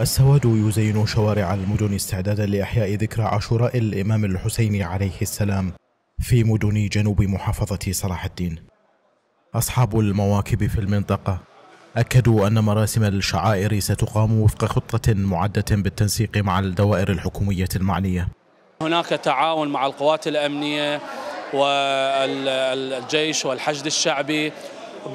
السواد يزين شوارع المدن استعدادا لإحياء ذكرى عاشوراء الإمام الحسين عليه السلام في مدن جنوب محافظة صلاح الدين أصحاب المواكب في المنطقة أكدوا أن مراسم الشعائر ستقام وفق خطة معدة بالتنسيق مع الدوائر الحكومية المعنية هناك تعاون مع القوات الأمنية والجيش والحشد الشعبي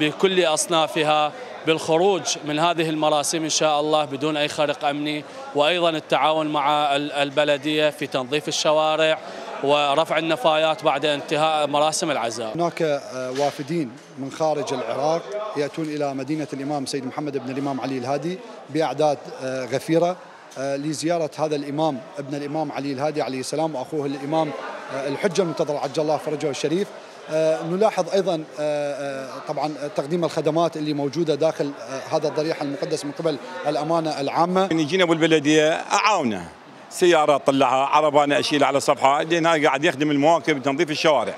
بكل أصنافها بالخروج من هذه المراسم إن شاء الله بدون أي خرق أمني وأيضا التعاون مع البلدية في تنظيف الشوارع ورفع النفايات بعد انتهاء مراسم العزاء هناك آه، وافدين من خارج العراق يأتون إلى مدينة الإمام سيد محمد بن الإمام علي الهادي بأعداد آه، غفيرة آه، لزيارة هذا الإمام ابن الإمام علي الهادي عليه السلام وأخوه الإمام آه، الحجه المنتظره عجل الله فرجه الشريف آه، نلاحظ ايضا آه، طبعا تقديم الخدمات اللي موجوده داخل هذا الضريح المقدس من قبل الامانه العامه. نجينا يجينا ابو البلديه اعاونه سياره اطلعها، عربه اشيلها على صفحه، لأنها قاعد يخدم المواكب تنظيف الشوارع.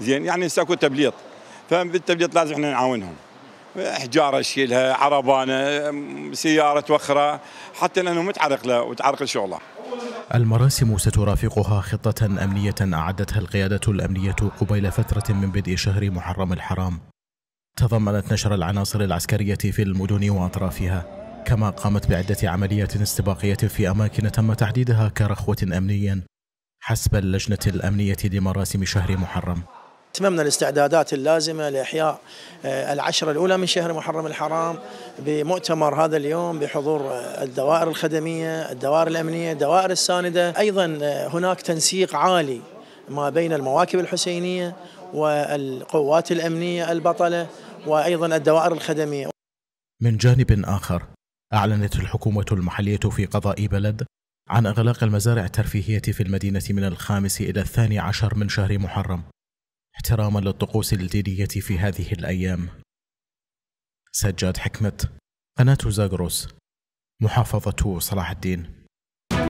زين يعني ساكو تبليط فبالتبليط لازم احنا نعاونهم. حجاره اشيلها، عربانه، سياره توخرها، حتى لانه متعرق له وتعرق شغله. المراسم سترافقها خطة أمنية أعدتها القيادة الأمنية قبيل فترة من بدء شهر محرم الحرام تضمنت نشر العناصر العسكرية في المدن وأطرافها كما قامت بعدة عمليات استباقية في أماكن تم تحديدها كرخوة أمنيا حسب اللجنة الأمنية لمراسم شهر محرم أتممنا الاستعدادات اللازمة لإحياء آه، العشرة الأولى من شهر محرم الحرام بمؤتمر هذا اليوم بحضور آه، الدوائر الخدمية الدوائر الأمنية الدوائر الساندة أيضا آه، هناك تنسيق عالي ما بين المواكب الحسينية والقوات الأمنية البطلة وأيضا الدوائر الخدمية من جانب آخر أعلنت الحكومة المحلية في قضاء بلد عن إغلاق المزارع الترفيهية في المدينة من الخامس إلى الثاني عشر من شهر محرم احتراما للطقوس الدينية في هذه الأيام سجاد حكمت قناة زاغروس محافظة صلاح الدين